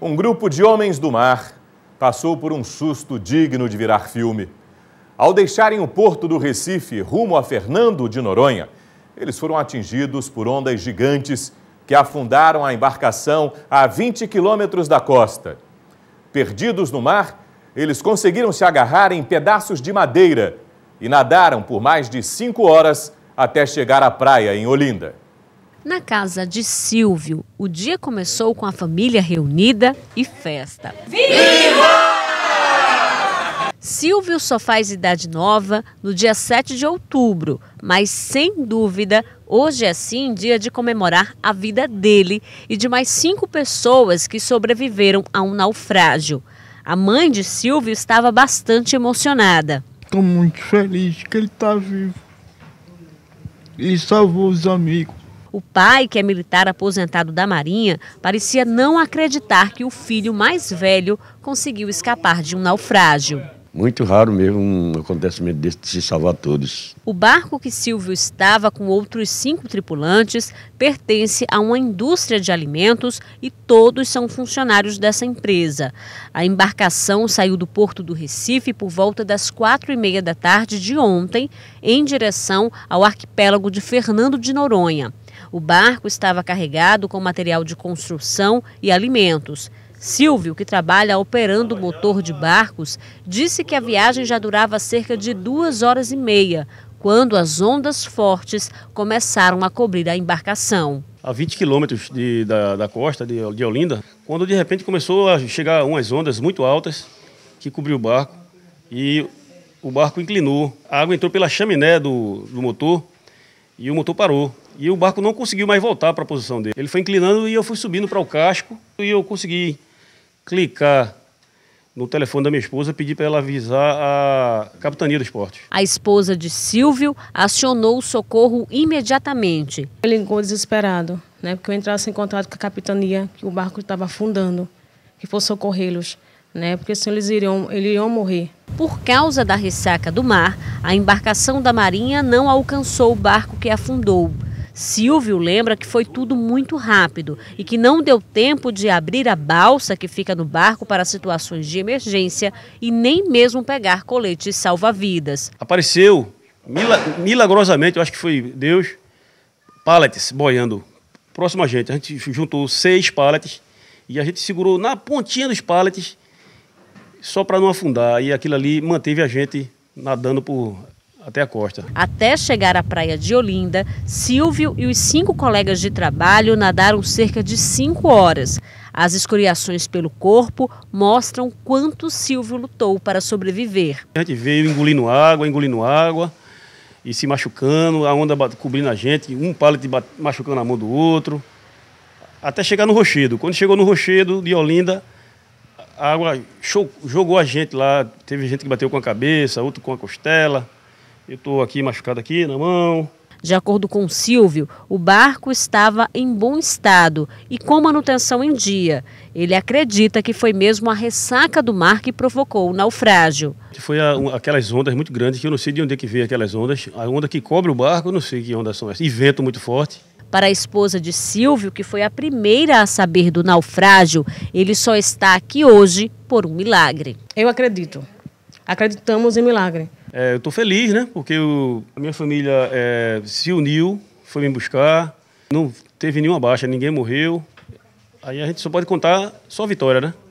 um grupo de homens do mar passou por um susto digno de virar filme. Ao deixarem o porto do Recife rumo a Fernando de Noronha, eles foram atingidos por ondas gigantes que afundaram a embarcação a 20 quilômetros da costa. Perdidos no mar, eles conseguiram se agarrar em pedaços de madeira e nadaram por mais de cinco horas até chegar à praia em Olinda. Na casa de Silvio, o dia começou com a família reunida e festa. Viva! Silvio só faz idade nova no dia 7 de outubro, mas sem dúvida, hoje é sim dia de comemorar a vida dele e de mais cinco pessoas que sobreviveram a um naufrágio. A mãe de Silvio estava bastante emocionada. Estou muito feliz que ele está vivo. Ele salvou os amigos o pai, que é militar aposentado da Marinha, parecia não acreditar que o filho mais velho conseguiu escapar de um naufrágio. Muito raro mesmo um acontecimento desse de se salvar todos. O barco que Silvio estava com outros cinco tripulantes pertence a uma indústria de alimentos e todos são funcionários dessa empresa. A embarcação saiu do porto do Recife por volta das quatro e meia da tarde de ontem em direção ao arquipélago de Fernando de Noronha. O barco estava carregado com material de construção e alimentos. Silvio, que trabalha operando o motor de barcos, disse que a viagem já durava cerca de duas horas e meia, quando as ondas fortes começaram a cobrir a embarcação. A 20 quilômetros da, da, costa de, de Olinda, quando de repente começou a chegar umas ondas muito altas que cobriu o barco e o barco inclinou. A água entrou pela chaminé do, do motor e o motor parou. E o barco não conseguiu mais voltar para a posição dele. Ele foi inclinando e eu fui subindo para o casco e eu consegui clicar no telefone da minha esposa, pedir para ela avisar a capitania do esporte. A esposa de Silvio acionou o socorro imediatamente. Ele ligou desesperado, né? Porque eu entrasse em contato com a capitania, que o barco estava afundando, que fosse socorrê-los, né? Porque senão eles iriam, eles iriam morrer. Por causa da ressaca do mar, a embarcação da Marinha não alcançou o barco que afundou. Silvio lembra que foi tudo muito rápido e que não deu tempo de abrir a balsa que fica no barco para situações de emergência e nem mesmo pegar coletes salva-vidas. Apareceu milagrosamente, eu acho que foi Deus, paletes boiando próximo a gente. A gente juntou seis paletes e a gente segurou na pontinha dos paletes só para não afundar. E aquilo ali manteve a gente nadando por até a costa. Até chegar à praia de Olinda, Silvio e os cinco colegas de trabalho nadaram cerca de cinco horas. As escoriações pelo corpo mostram quanto Silvio lutou para sobreviver. A gente veio engolindo água, engolindo água e se machucando, a onda cobrindo a gente, um pallet machucando a mão do outro, até chegar no rochedo. Quando chegou no rochedo de Olinda, a água jogou a gente lá, teve gente que bateu com a cabeça, outro com a costela. Eu estou aqui machucado aqui na mão. De acordo com Silvio, o barco estava em bom estado e com manutenção em dia. Ele acredita que foi mesmo a ressaca do mar que provocou o naufrágio. Foi a, aquelas ondas muito grandes que eu não sei de onde é que veio aquelas ondas. A onda que cobre o barco, eu não sei que ondas são essas. E vento muito forte. Para a esposa de Silvio, que foi a primeira a saber do naufrágio, ele só está aqui hoje por um milagre. Eu acredito. Acreditamos em milagre. É, eu estou feliz, né? Porque eu, a minha família é, se uniu, foi me buscar, não teve nenhuma baixa, ninguém morreu. Aí a gente só pode contar só a vitória, né?